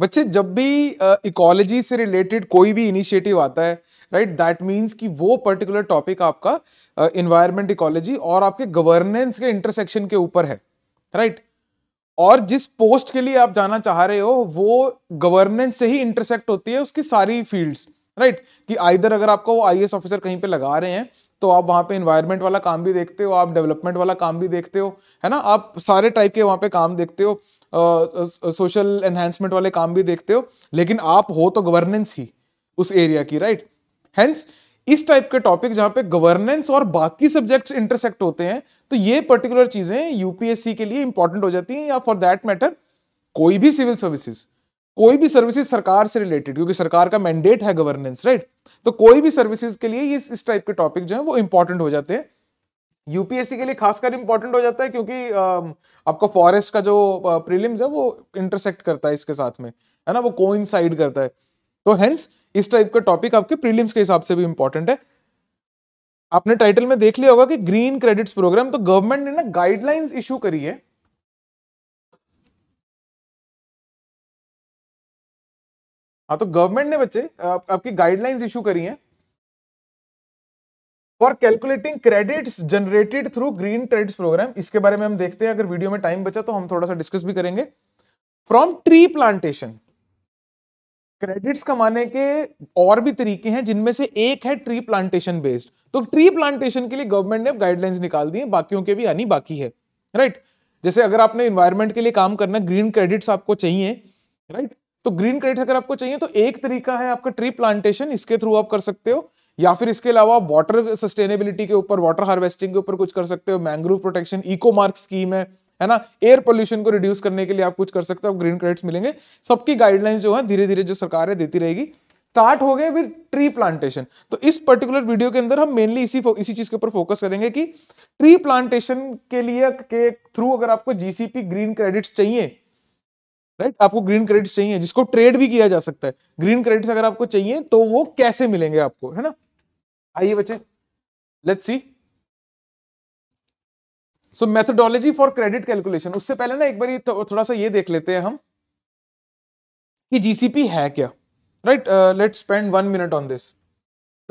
बच्चे जब भी इकोलॉजी uh, से रिलेटेड कोई भी इनिशिएटिव आता है राइट दैट मीन्स कि वो पर्टिकुलर टॉपिक आपका इन्वायरमेंट uh, इकोलॉजी और आपके गवर्नेंस के इंटरसेक्शन के ऊपर है राइट और जिस पोस्ट के लिए आप जाना चाह रहे हो वो गवर्नेंस से ही इंटरसेक्ट होती है उसकी सारी फील्ड्स राइट right? कि आइधर अगर आपको वो आई ऑफिसर कहीं पे लगा रहे हैं तो आप वहां पे इन्वायरमेंट वाला काम भी देखते हो आप डेवलपमेंट वाला काम भी देखते हो है ना आप सारे टाइप के वहां पे काम देखते हो सोशल uh, एनहेंसमेंट वाले काम भी देखते हो लेकिन आप हो तो गवर्नेंस ही उस एरिया की राइट right? इस टाइप के टॉपिक जहां पे गवर्नेंस और बाकी सब्जेक्ट्स इंटरसेक्ट होते हैं तो ये पर्टिकुलर चीजें यूपीएससी के लिए इंपॉर्टेंट हो जाती हैं या फॉर दैट मैटर कोई भी सिविल सर्विसेज कोई भी सर्विसेज सरकार से रिलेटेड क्योंकि सरकार का मैंडेट है गवर्नेंस राइट तो कोई भी सर्विसेज के लिए ये इस टाइप के टॉपिक जो है वो इंपॉर्टेंट हो जाते हैं यूपीएससी के लिए खासकर इंपॉर्टेंट हो जाता है क्योंकि आपका फॉरेस्ट का जो प्रीलिम्स है वो इंटरसेक्ट करता है इसके साथ में है ना वो को करता है तो हेंस इस टाइप का टॉपिक आपके प्रीलिम्स के हिसाब से भी इंपॉर्टेंट है आपने टाइटल में देख लिया होगा कि ग्रीन क्रेडिट्स प्रोग्राम तो गवर्नमेंट ने ना गाइडलाइंस इशू करी है हाँ तो गवर्नमेंट ने बच्चे आप, आपकी गाइडलाइंस इशू करी हैं for calculating credits generated through green credits programme इसके बारे में हम देखते हैं अगर वीडियो में टाइम बचा तो हम थोड़ा सा डिस्कस भी करेंगे फ्रॉम ट्री प्लांटेशन क्रेडिट्स कमाने के और भी तरीके हैं जिनमें से एक है ट्री प्लांटेशन बेस्ड तो ट्री प्लांटेशन के लिए गवर्नमेंट ने गाइडलाइंस निकाल दी है बाकियों के भी आनी बाकी है राइट right? जैसे अगर आपने इन्वायरमेंट के लिए काम करना ग्रीन क्रेडिट्स आपको चाहिए राइट तो ग्रीन क्रेडिट अगर आपको चाहिए तो एक तरीका है आपका ट्री प्लांटेशन इसके थ्रू आप कर सकते हो या फिर इसके अलावा वाटर सस्टेनेबिलिटी के ऊपर वाटर हार्वेस्टिंग के ऊपर कुछ कर सकते हो mangrove protection eco mark scheme है है ना एयर पोल्यूशन को रिड्यूस करने के लिए आप कुछ कर सकते हो ग्रीन क्रेडिट्स मिलेंगे सबकी गाइडलाइंस जो है धीरे धीरे जो सरकार है देती रहेगी स्टार्ट हो गए विद ट्री प्लांटेशन तो इस पर्टिकुलर वीडियो के अंदर हम मेनली इसी इसी चीज के ऊपर फोकस करेंगे कि ट्री प्लांटेशन के लिए के थ्रू अगर आपको जीसीपी ग्रीन क्रेडिट्स चाहिए राइट आपको ग्रीन क्रेडिट चाहिए जिसको ट्रेड भी किया जा सकता है ग्रीन क्रेडिट्स अगर आपको चाहिए तो वो कैसे मिलेंगे आपको है ना आइए बच्चे let's see so methodology for credit calculation उससे पहले ना एक बार थो, थोड़ा सा ये देख लेते हैं हम कि जीसीपी है क्या right let's spend one minute on this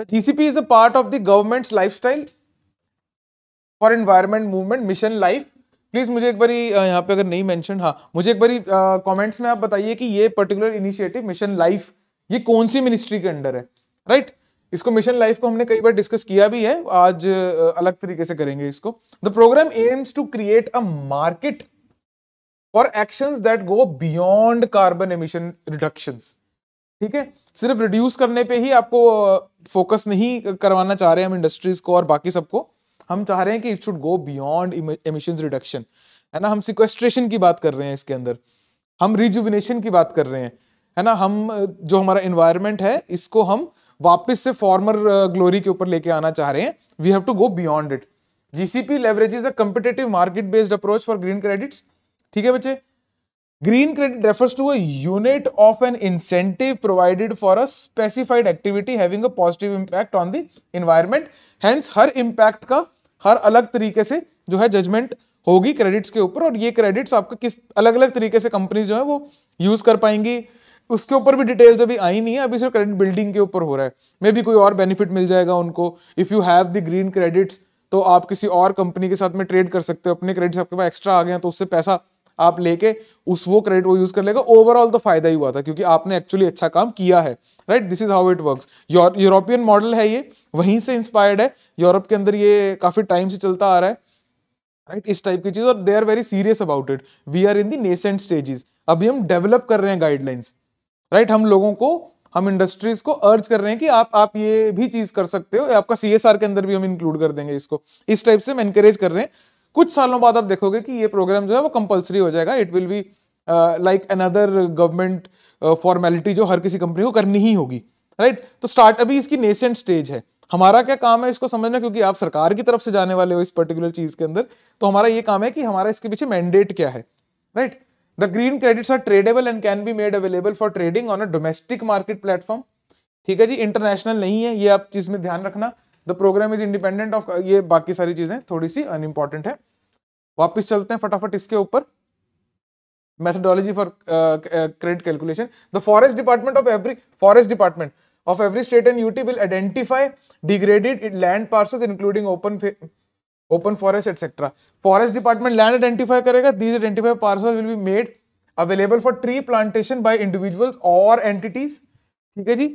GCP is a part of the lifestyle for environment movement mission life please मुझे एक बारी यहाँ पे अगर नहीं मेंशन हाँ मुझे एक बारी कमेंट्स में आप बताइए कि ये पर्टिकुलर इनिशिएटिव मिशन लाइफ ये कौन सी मिनिस्ट्री के अंडर है राइट right? इसको मिशन लाइफ को हमने कई बार डिस्कस किया भी है आज अलग तरीके से करेंगे इसको the programme aims to create a market for actions that go beyond carbon emission reduction ठीक है सिर्फ रिड्यूस करने पे ही आपको फोकस नहीं करवाना चाह रहे हम इंडस्ट्रीज को और बाकी सबको हम चाह रहे हैं कि it should go beyond emission reduction है ना हम सिक्वेस्ट्रेशन की बात कर रहे हैं इसके अंदर हम रिजुविनेशन की बात कर रहे हैं है ना हम जो हमारा इन्वायरमेंट है इसको हम वापस से फॉर्मर ग्लोरी के ऊपर लेके आना चाह रहे हैं we have to go beyond it GCP leverage is competitive market based approach for green credits ठीक है बच्चे green credit refers to a unit of an incentive provided for a specified activity having a positive impact on the environment hence her impact ka हर अलग तरीके से जो है judgement होगी क्रेडिट्स के ऊपर और ये क्रेडिट्स आपके किस अलग अलग तरीके से कंपनीज जो है वो यूज कर पाएंगी उसके ऊपर भी डिटेल्स अभी आई नहीं है अभी सिर्फ क्रेडिट बिल्डिंग के ऊपर हो रहा है मे भी कोई और बेनिफिट मिल जाएगा उनको if you have the green credits तो आप किसी और कंपनी के साथ में ट्रेड कर सकते हो अपने क्रेडिट्स आपके पास एक्स्ट्रा आ गए हैं तो उससे पैसा आप लेके उस वो क्रेडिट वो यूज कर लेगा ओवरऑल तो फायदा ही हुआ था क्योंकि आपने एक्चुअली अच्छा काम किया है right this is how it works European model है ये वहीं से इंस्पायर्ड है यूरोप के अंदर ये काफी टाइम से चलता आ रहा है राइट right? इस टाइप की चीज और they are very serious about it we are in the nascent stages अभी हम डेवलप कर रहे हैं गाइडलाइंस राइट right? हम लोगों को हम इंडस्ट्रीज को अर्ज कर रहे हैं कि आप आप ये भी चीज कर सकते हो आपका सीएसआर के अंदर भी हम इंक्लूड कर देंगे इसको इस टाइप से हम एनकरेज कर रहे हैं कुछ सालों बाद आप देखोगे कि ये प्रोग्राम जो है वो कंपलसरी हो जाएगा it will be like another government formality जो हर किसी कंपनी को करनी ही होगी राइट right? तो स्टार्ट अभी इसकी नेसेंट स्टेज है हमारा क्या काम है इसको समझना क्योंकि आप सरकार की तरफ से जाने वाले हो इस पर्टिकुलर चीज के अंदर तो हमारा ये काम है कि हमारा इसके पीछे मैंडेट क्या है right the green credits are tradable and can be made available for trading on a domestic market platform ठीक है जी इंटरनेशनल नहीं है ये आप चीज में ध्यान रखना the programme is independent of ये बाकी सारी चीजें थोड़ी सी अनइम्पॉर्टेंट है वापिस चलते हैं फटाफट इसके ऊपर methodology for uh, uh, credit calculation the forest department of every forest department of every state and ut will identify degraded land parcels including open open forest etc forest department land identify karega these identified parcels will be made available for tree plantation by individuals or entities theek hai ji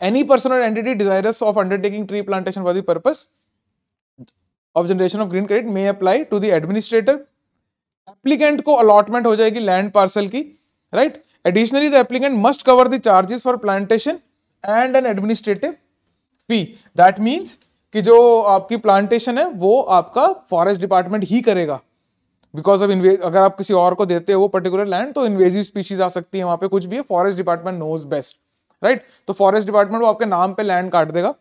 any person or entity desirous of undertaking tree plantation for the purpose of generation of green credit may apply to the administrator applicant ko allotment ho jayegi land parcel ki right additionally the applicant must cover the charges for plantation and an administrative fee that means ki jo aapki plantation hai wo aapka forest department hi karega because of इन्वे अगर आप किसी और को देते हो वो particular land तो इन्वेजिव स्पीशीज आ सकती है वहाँ पे कुछ भी है forest department knows best right तो फॉरेस्ट डिपार्टमेंट वो आपके नाम पे लैंड काट देगा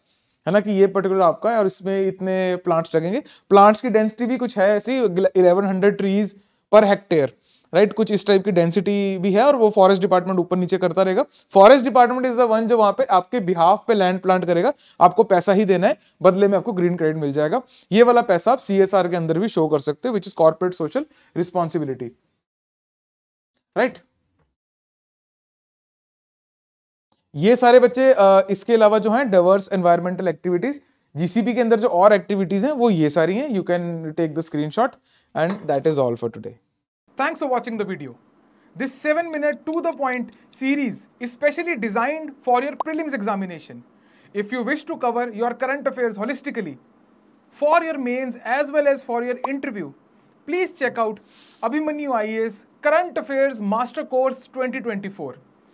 है ना कि ये पर्टिकुलर आपका है और इसमें इतने प्लांट्स लगेंगे प्लांट्स की डेंसिटी भी कुछ है ऐसी eleven trees per hectare right right? कुछ इस टाइप की डेंसिटी भी है और वो फॉरेस्ट डिपार्टमेंट ऊपर नीचे करता रहेगा forest department is the one जो वहां पे आपके बिहाफ पे लैंड प्लांट करेगा आपको पैसा ही देना है बदले में आपको ग्रीन क्रेडिट मिल जाएगा ये वाला पैसा आप सी के अंदर भी शो कर सकते हो which is corporate social responsibility right right? ये सारे बच्चे इसके अलावा जो है डाइवर्स एनवायरमेंटल एक्टिविटीज जीसीपी के अंदर जो और एक्टिविटीज हैं वो ये सारी हैं you can take the screenshot and that is all for today thanks for watching the video this seven minute to the point series specially designed for your prelims examination if you wish to cover your current affair holistically for your mains as well as for your interview please check out Abhimanyu I S current affair master course twenty twenty four